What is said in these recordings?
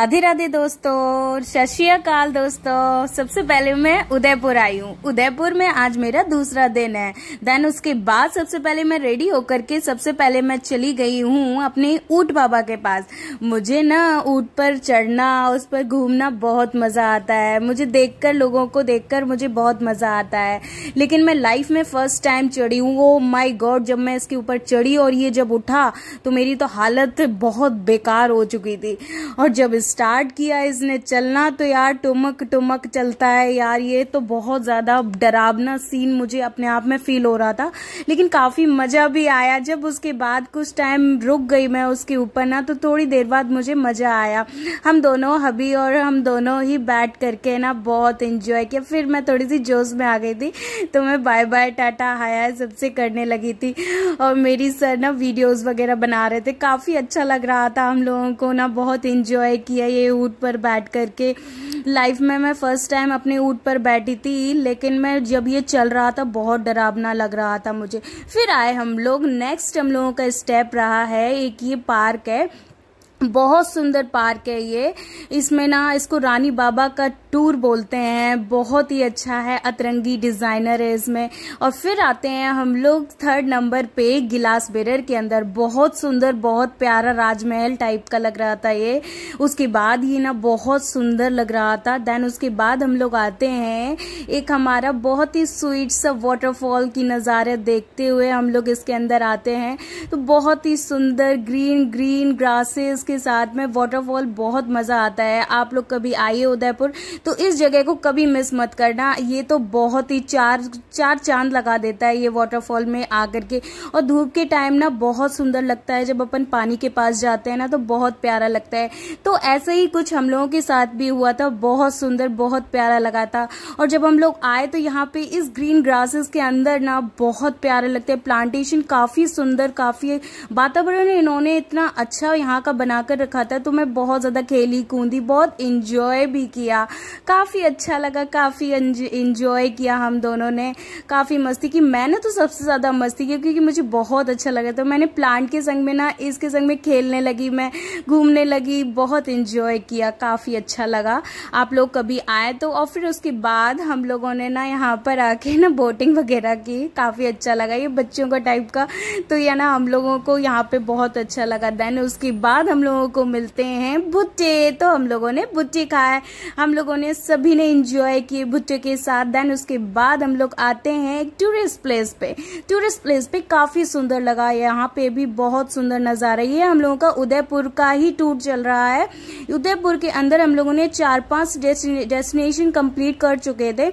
राधे राधे दोस्तों सत दोस्तों सबसे पहले मैं उदयपुर आई हूँ उदयपुर में आज मेरा दूसरा दिन है देन उसके बाद सबसे पहले मैं रेडी होकर के सबसे पहले मैं चली गई हूँ अपने ऊट बाबा के पास मुझे ना ऊट पर चढ़ना उस पर घूमना बहुत मज़ा आता है मुझे देखकर लोगों को देखकर मुझे बहुत मज़ा आता है लेकिन मैं लाइफ में फर्स्ट टाइम चढ़ी हूँ वो माई गॉड जब मैं इसके ऊपर चढ़ी और ये जब उठा तो मेरी तो हालत बहुत बेकार हो चुकी थी और जब इस स्टार्ट किया इसने चलना तो यार टुमक टुमक चलता है यार ये तो बहुत ज़्यादा डरावना सीन मुझे अपने आप में फील हो रहा था लेकिन काफ़ी मज़ा भी आया जब उसके बाद कुछ टाइम रुक गई मैं उसके ऊपर ना तो थोड़ी देर बाद मुझे मज़ा आया हम दोनों हबी और हम दोनों ही बैठ करके ना बहुत इंजॉय किया फिर मैं थोड़ी सी जोश में आ गई थी तो मैं बाय बाय टाटा हाया सबसे करने लगी थी और मेरी सर ना वीडियोज़ वगैरह बना रहे थे काफ़ी अच्छा लग रहा था हम लोगों को ना बहुत इंजॉय किया किया ये ऊँट पर बैठ करके लाइफ में मैं फ़र्स्ट टाइम अपने ऊँट पर बैठी थी लेकिन मैं जब ये चल रहा था बहुत डरावना लग रहा था मुझे फिर आए हम लोग नेक्स्ट हम लोगों का स्टेप रहा है एक ये पार्क है बहुत सुंदर पार्क है ये इसमें ना इसको रानी बाबा का टूर बोलते हैं बहुत ही अच्छा है अतरंगी डिज़ाइनर है इसमें और फिर आते हैं हम लोग थर्ड नंबर पे गिलास बेरर के अंदर बहुत सुंदर बहुत प्यारा राजमहल टाइप का लग रहा था ये उसके बाद ये ना बहुत सुंदर लग रहा था देन उसके बाद हम लोग आते हैं एक हमारा बहुत ही स्वीट सा वाटरफॉल की नज़ारे देखते हुए हम लोग इसके अंदर आते हैं तो बहुत ही सुंदर ग्रीन ग्रीन ग्रासेस के साथ में वाटरफॉल बहुत मज़ा आता है आप लोग कभी आइए उदयपुर तो इस जगह को कभी मिस मत करना ये तो बहुत ही चार चार चांद लगा देता है ये वाटरफॉल में आकर के और धूप के टाइम ना बहुत सुंदर लगता है जब अपन पानी के पास जाते हैं ना तो बहुत प्यारा लगता है तो ऐसे ही कुछ हम लोगों के साथ भी हुआ था बहुत सुंदर बहुत प्यारा लगा था और जब हम लोग आए तो यहाँ पे इस ग्रीन ग्रासेस के अंदर ना बहुत प्यारे लगते हैं प्लांटेशन काफ़ी सुंदर काफ़ी वातावरण इन्होंने इतना अच्छा यहाँ का बना बना कर रखा था तो मैं बहुत ज़्यादा खेली कूदी बहुत इन्जॉय भी किया काफ़ी अच्छा लगा काफ़ी इन्जॉय किया हम दोनों ने काफ़ी मस्ती की मैंने तो सबसे ज़्यादा मस्ती की क्योंकि मुझे बहुत अच्छा लगा तो मैंने प्लांट के संग में ना इसके संग में खेलने लगी मैं घूमने लगी बहुत इन्जॉय किया काफ़ी अच्छा लगा आप लोग कभी आए तो और फिर उसके बाद हम लोगों ने ना यहाँ पर आके ना बोटिंग वगैरह की काफ़ी अच्छा लगा ये बच्चों का टाइप का तो यह ना हम लोगों को यहाँ पे बहुत अच्छा लगा देन उसके बाद हम लोग लोगों को मिलते हैं भुट्टे तो हम लोगों ने भुट्टे खाए हम लोगों ने सभी ने इंजॉय किए भुट्टे के साथ देन उसके बाद हम लोग आते हैं एक टूरिस्ट प्लेस पे टूरिस्ट प्लेस पे काफ़ी सुंदर लगा यहाँ पे भी बहुत सुंदर नज़ारा ये हम लोगों का उदयपुर का ही टूर चल रहा है उदयपुर के अंदर हम लोगों ने चार पांच डेस्टिनेशन कंप्लीट कर चुके थे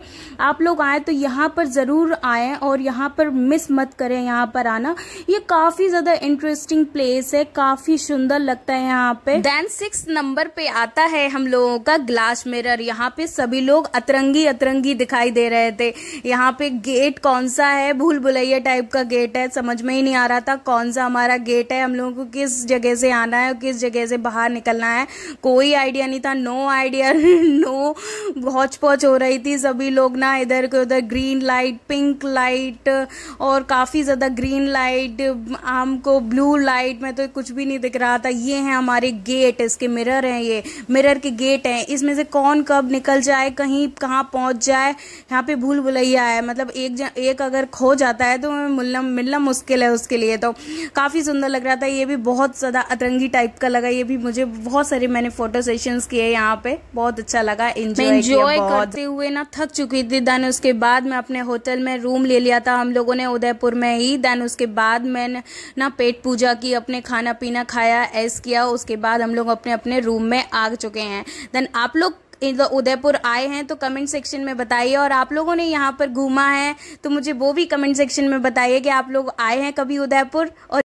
आप लोग आए तो यहाँ पर ज़रूर आए और यहाँ पर मिस मत करें यहाँ पर आना ये काफ़ी ज़्यादा इंटरेस्टिंग प्लेस है काफ़ी सुंदर लगता है यहाँ पे देन सिक्स नंबर पे आता है हम लोगों का ग्लास मिरर यहाँ पे सभी लोग अतरंगी अतरंगी दिखाई दे रहे थे यहाँ पे गेट कौन सा है भूल भुलैया टाइप का गेट है समझ में ही नहीं आ रहा था कौन सा हमारा गेट है हम लोगों को किस जगह से आना है और किस जगह से बाहर निकलना है कोई आइडिया नहीं था no idea no hotchpotch हो रही थी सभी लोग ना इधर के उधर ग्रीन लाइट पिंक लाइट और काफ़ी ज़्यादा ग्रीन लाइट हमको ब्लू लाइट में तो कुछ भी नहीं दिख रहा था ये है हमारे गेट इसके मिरर हैं ये मिरर के गेट हैं इसमें से कौन कब निकल जाए कहीं कहाँ पहुँच जाए यहाँ पे भूल भुलैया है मतलब एक एक अगर खो जाता है तो मिलना मिलना मुश्किल है उसके लिए तो काफ़ी सुंदर लग रहा था ये भी बहुत ज़्यादा अतरंगी टाइप का लगा ये भी मुझे बहुत सारे मैंने फोटो सेशंस किए यहाँ पे बहुत अच्छा लगा इंजॉय करते हुए ना थक चुकी थी देन उसके बाद मैं अपने होटल में रूम ले लिया था हम लोगों ने उदयपुर में ही देन उसके बाद मैंने ना पेट पूजा की अपने खाना पीना खाया ऐस किया उसके बाद हम लोग अपने अपने रूम में आ चुके हैं देन आप लोग उदयपुर आए हैं तो कमेंट सेक्शन में बताइए और आप लोगों ने यहाँ पर घूमा है तो मुझे वो भी कमेंट सेक्शन में बताइए कि आप लोग आए हैं कभी उदयपुर और